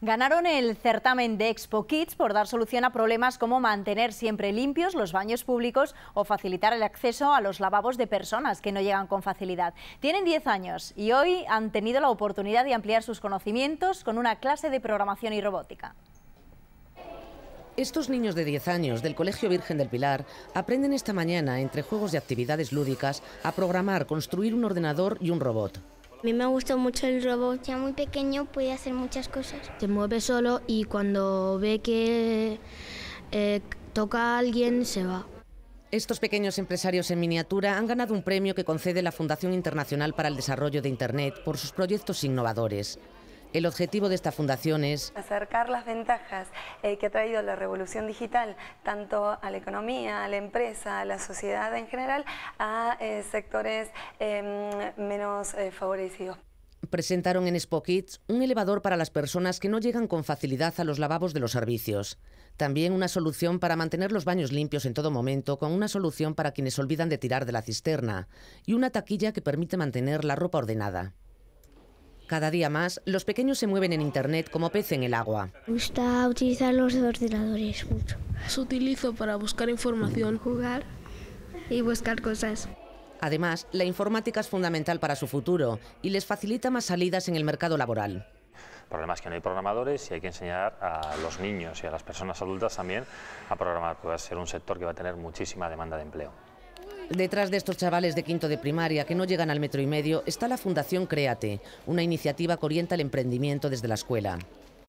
Ganaron el certamen de Expo Kids por dar solución a problemas como mantener siempre limpios los baños públicos o facilitar el acceso a los lavabos de personas que no llegan con facilidad. Tienen 10 años y hoy han tenido la oportunidad de ampliar sus conocimientos con una clase de programación y robótica. Estos niños de 10 años del Colegio Virgen del Pilar aprenden esta mañana, entre juegos y actividades lúdicas, a programar, construir un ordenador y un robot. A mí me gustó mucho el robot. Ya muy pequeño puede hacer muchas cosas. Se mueve solo y cuando ve que eh, toca a alguien se va. Estos pequeños empresarios en miniatura han ganado un premio que concede la Fundación Internacional para el Desarrollo de Internet por sus proyectos innovadores. El objetivo de esta fundación es acercar las ventajas eh, que ha traído la revolución digital tanto a la economía, a la empresa, a la sociedad en general, a eh, sectores em, menos eh, favorecidos. Presentaron en Expo un elevador para las personas que no llegan con facilidad a los lavabos de los servicios. También una solución para mantener los baños limpios en todo momento, con una solución para quienes olvidan de tirar de la cisterna y una taquilla que permite mantener la ropa ordenada. Cada día más, los pequeños se mueven en Internet como pez en el agua. Me gusta utilizar los ordenadores mucho. Los utilizo para buscar información, jugar y buscar cosas. Además, la informática es fundamental para su futuro y les facilita más salidas en el mercado laboral. El problema es que no hay programadores y hay que enseñar a los niños y a las personas adultas también a programar, Puede ser un sector que va a tener muchísima demanda de empleo. Detrás de estos chavales de quinto de primaria que no llegan al metro y medio está la Fundación Créate, una iniciativa que orienta el emprendimiento desde la escuela.